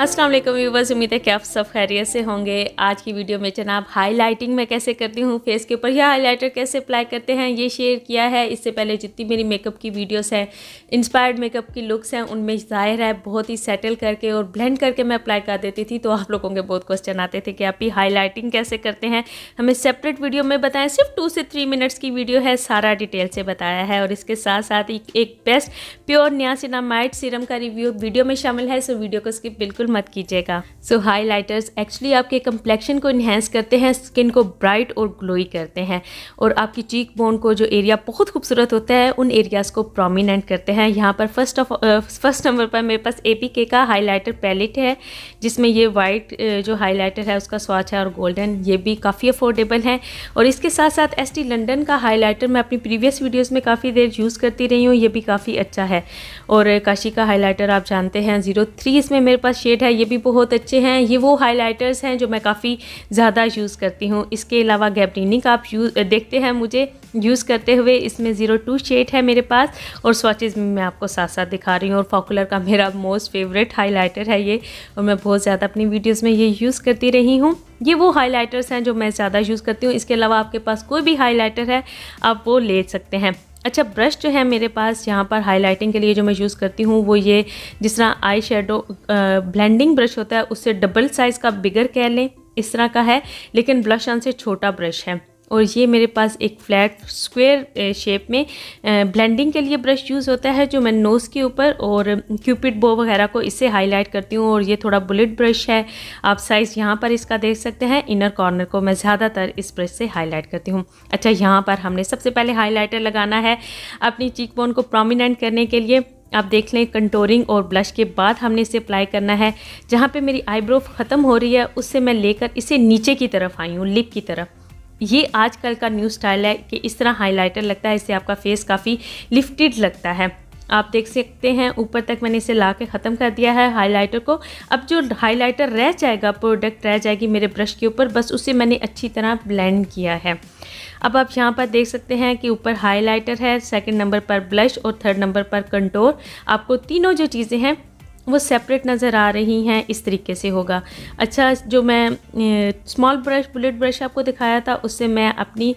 अस्सलाम वालेकुम व्यूवर्स उम्मीद है कि आप सब खैरियत से होंगे आज की वीडियो में जनाब हाइलाइटिंग मैं कैसे करती हूँ फेस के ऊपर या हाइलाइटर कैसे अप्लाई करते हैं ये शेयर किया है इससे पहले जितनी मेरी मेकअप की वीडियोस हैं इंस्पायर्ड मेकअप की लुक्स हैं उनमें ज़ाहिर है बहुत ही सेटल करके और ब्लेंड करके मैं अप्लाई कर देती थी तो आप लोगों के बहुत क्वेश्चन आते थे कि आप ही हाईलाइटिंग कैसे करते हैं हमें सेपरेट वीडियो में बताएं सिर्फ टू से थ्री मिनट्स की वीडियो है सारा डिटेल से बताया है और इसके साथ साथ एक बेस्ट प्योर न्यासिनामाइट सीरम का रिव्यू वीडियो में शामिल है सो वीडियो को स्किप बिल्कुल मत कीजिएगा सो so, हाइलाइटर्स एक्चुअली आपके कम्प्लेक्शन को इन्हेंस करते हैं स्किन को ब्राइट और ग्लोई करते हैं और आपकी चीक बोन को जो एरिया बहुत खूबसूरत होता है उन एरियाज़ को प्रोमिनेंट करते हैं यहाँ पर फर्स्ट ऑफ फर्स्ट नंबर पर मेरे पास ए के का हाईलाइटर पैलेट है जिसमें ये वाइट uh, जो हाईलाइटर है उसका स्वाच है और गोल्डन ये भी काफ़ी अफोर्डेबल है और इसके साथ साथ एस टी लंडन का हाईलाइटर मैं अपनी प्रीवियस वीडियोज़ में काफ़ी देर यूज़ करती रही हूँ ये भी काफ़ी अच्छा है और काशी का हाईलाइटर आप जानते हैं ज़ीरो थ्री इसमें मेरे पास शेड शेड है ये भी बहुत अच्छे हैं ये वो हाइलाइटर्स हैं जो मैं काफ़ी ज़्यादा यूज़ करती हूँ इसके अलावा गैबरीनिक आप यूज देखते हैं मुझे यूज़ करते हुए इसमें ज़ीरो टू शेड है मेरे पास और स्वाचेज़ में मैं आपको साथ साथ दिखा रही हूँ और फॉकुलर का मेरा मोस्ट फेवरेट हाइलाइटर है ये और मैं बहुत ज़्यादा अपनी वीडियोज़ में ये यूज़ करती रही हूँ ये वो हाइलाइटर्स हैं जो मैं ज़्यादा यूज़ करती हूँ इसके अलावा आपके पास कोई भी हाइलाइटर है आप वो ले सकते हैं अच्छा ब्रश जो है मेरे पास यहाँ पर हाइलाइटिंग के लिए जो मैं यूज़ करती हूँ वो ये जिस तरह आई शेडो ब्लेंडिंग ब्रश होता है उससे डबल साइज़ का बिगर कह लें इस तरह का है लेकिन ब्लश ऑन से छोटा ब्रश है और ये मेरे पास एक फ्लैट स्क्वायर शेप में ब्लेंडिंग के लिए ब्रश यूज़ होता है जो मैं नोज़ के ऊपर और क्यूपिड बो वगैरह को इससे हाईलाइट करती हूँ और ये थोड़ा बुलेट ब्रश है आप साइज़ यहाँ पर इसका देख सकते हैं इनर कॉर्नर को मैं ज़्यादातर इस ब्रश से हाईलाइट करती हूँ अच्छा यहाँ पर हमने सबसे पहले हाईलाइटर लगाना है अपनी चीक बोन को प्रोमिनेंट करने के लिए आप देख लें कंटोरिंग और ब्लश के बाद हमने इसे अप्लाई करना है जहाँ पे मेरी आईब्रो ख़त्म हो रही है उससे मैं लेकर इसे नीचे की तरफ आई हूँ लिप की तरफ ये आजकल का न्यू स्टाइल है कि इस तरह हाइलाइटर लगता है इससे आपका फेस काफ़ी लिफ्टेड लगता है आप देख सकते हैं ऊपर तक मैंने इसे ला के ख़त्म कर दिया है हाइलाइटर को अब जो हाइलाइटर रह जाएगा प्रोडक्ट रह जाएगी मेरे ब्रश के ऊपर बस उसे मैंने अच्छी तरह ब्लेंड किया है अब आप यहाँ पर देख सकते हैं कि ऊपर हाइलाइटर है सेकंड नंबर पर ब्लश और थर्ड नंबर पर कंटोर आपको तीनों जो चीज़ें हैं वो सेपरेट नज़र आ रही हैं इस तरीके से होगा अच्छा जो मैं स्मॉल ब्रश बुलेट ब्रश आपको दिखाया था उससे मैं अपनी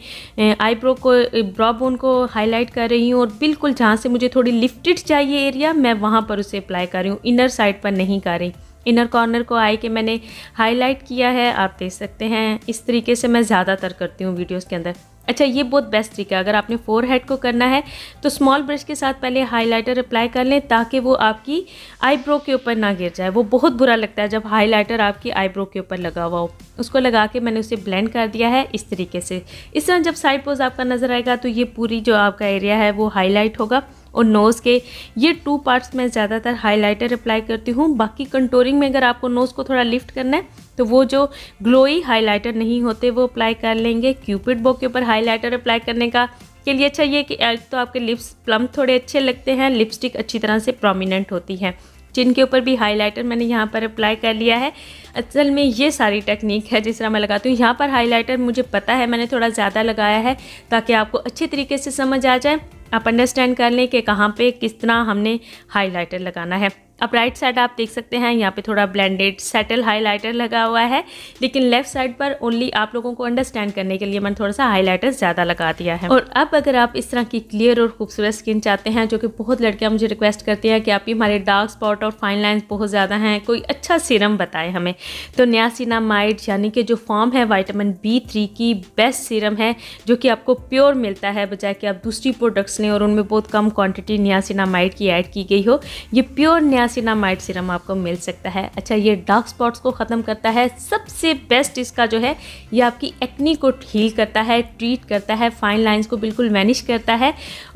आईब्रो को ब्रॉ बोन को हाईलाइट कर रही हूँ और बिल्कुल जहाँ से मुझे थोड़ी लिफ्टेड चाहिए एरिया मैं वहाँ पर उसे अप्लाई कर रही हूँ इनर साइड पर नहीं कर रही इनर कॉर्नर को आई के मैंने हाईलाइट किया है आप देख सकते हैं इस तरीके से मैं ज़्यादातर करती हूँ वीडियोज़ के अंदर अच्छा ये बहुत बेस्ट तरीका है अगर आपने फोर हेड को करना है तो स्मॉल ब्रश के साथ पहले हाइलाइटर अप्लाई कर लें ताकि वो आपकी आईब्रो के ऊपर ना गिर जाए वो बहुत बुरा लगता है जब हाइलाइटर आपकी आईब्रो के ऊपर लगा हुआ हो उसको लगा के मैंने उसे ब्लेंड कर दिया है इस तरीके से इस तरह जब साइड पोज आपका नज़र आएगा तो ये पूरी जो आपका एरिया है वो हाईलाइट होगा और नोज़ के ये टू पार्ट्स मैं ज़्यादातर हाइलाइटर अप्लाई करती हूँ बाकी कंटोरिंग में अगर आपको नोज़ को थोड़ा लिफ्ट करना है तो वो जो ग्लोई हाइलाइटर नहीं होते वो अप्लाई कर लेंगे क्यूपिड बो के ऊपर हाइलाइटर अप्लाई करने का के लिए अच्छा ये कि एक तो आपके लिप्स प्लम थोड़े अच्छे लगते हैं लिपस्टिक अच्छी तरह से प्रोमिनेंट होती है चिन के ऊपर भी हाइलाइटर मैंने यहाँ पर अप्लाई कर लिया है असल में ये सारी टेक्निक है जिस तरह मैं लगाती हूँ यहाँ पर हाइलाइटर मुझे पता है मैंने थोड़ा ज़्यादा लगाया है ताकि आपको अच्छे तरीके से समझ आ जाए आप अंडरस्टैंड कर लें कि कहाँ पे किस तरह हमने हाइलाइटर लगाना है अब राइट साइड आप देख सकते हैं यहाँ पे थोड़ा ब्लेंडेड सेटल हाइलाइटर लगा हुआ है लेकिन लेफ्ट साइड पर ओनली आप लोगों को अंडरस्टैंड करने के लिए मैंने थोड़ा सा हाइलाइटर ज़्यादा लगा दिया है और अब अगर आप इस तरह की क्लियर और खूबसूरत स्किन चाहते हैं जो कि बहुत लड़कियाँ मुझे रिक्वेस्ट करती हैं कि आप हमारे डार्क स्पॉट और फाइन लाइन्स बहुत ज़्यादा हैं कोई अच्छा सीरम बताएं हमें तो न्यासिना माइट यानी कि जो फॉर्म है वाइटामिन बी थ्री की बेस्ट सीरम है जो कि आपको प्योर मिलता है बजाय कि आप दूसरी प्रोडक्ट्स लें और उनमें बहुत कम क्वान्टिटी न्यासिना की एड की गई हो ये प्योर न्यास एसिनामाइड सीरम आपको मिल सकता है अच्छा ये डार्क स्पॉट्स को ख़त्म करता है सबसे बेस्ट इसका जो है ये आपकी एक्नी को हील करता है ट्रीट करता है फाइन लाइंस को बिल्कुल मैनिश करता है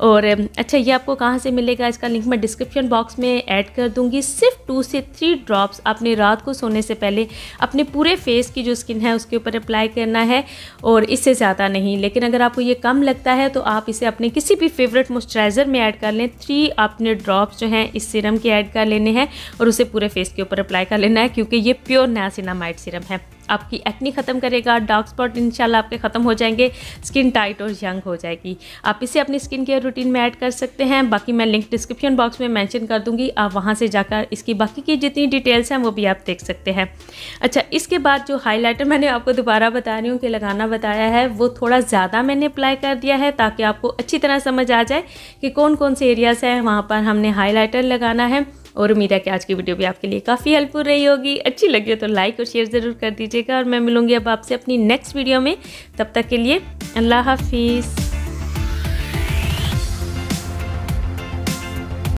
और अच्छा ये आपको कहाँ से मिलेगा इसका लिंक मैं डिस्क्रिप्शन बॉक्स में ऐड कर दूँगी सिर्फ टू से थ्री ड्रॉप्स आपने रात को सोने से पहले अपने पूरे फेस की जो स्किन है उसके ऊपर अप्लाई करना है और इससे ज़्यादा नहीं लेकिन अगर आपको ये कम लगता है तो आप इसे अपने किसी भी फेवरेट मॉइस्चराइज़र में ऐड कर लें थ्री अपने ड्रॉप्स जो हैं इस सिरम के ऐड कर लें लेने हैं और उसे पूरे फेस के ऊपर अप्लाई कर लेना है क्योंकि ये प्योर नैसिनामाइड सिरम है आपकी एक्नी ख़त्म करेगा डार्क स्पॉट इंशाल्लाह आपके ख़त्म हो जाएंगे स्किन टाइट और यंग हो जाएगी आप इसे अपनी स्किन केयर रूटीन में ऐड कर सकते हैं बाकी मैं लिंक डिस्क्रिप्शन बॉक्स में मेंशन कर दूंगी आप वहां से जाकर इसकी बाकी की जितनी डिटेल्स हैं वो भी आप देख सकते हैं अच्छा इसके बाद जो हाईलाइटर मैंने आपको दोबारा बता रही हूँ कि लगाना बताया है वो थोड़ा ज़्यादा मैंने अप्लाई कर दिया है ताकि आपको अच्छी तरह समझ आ जाए कि कौन कौन से एरियाज़ हैं वहाँ पर हमने हाईलाइटर लगाना है और उम्मीद है कि आज की वीडियो भी आपके लिए काफ़ी हेल्पफुल रही होगी अच्छी लगी हो तो लाइक और शेयर ज़रूर कर दीजिएगा और मैं मिलूँगी अब आपसे अपनी नेक्स्ट वीडियो में तब तक के लिए अल्लाह हाफिज़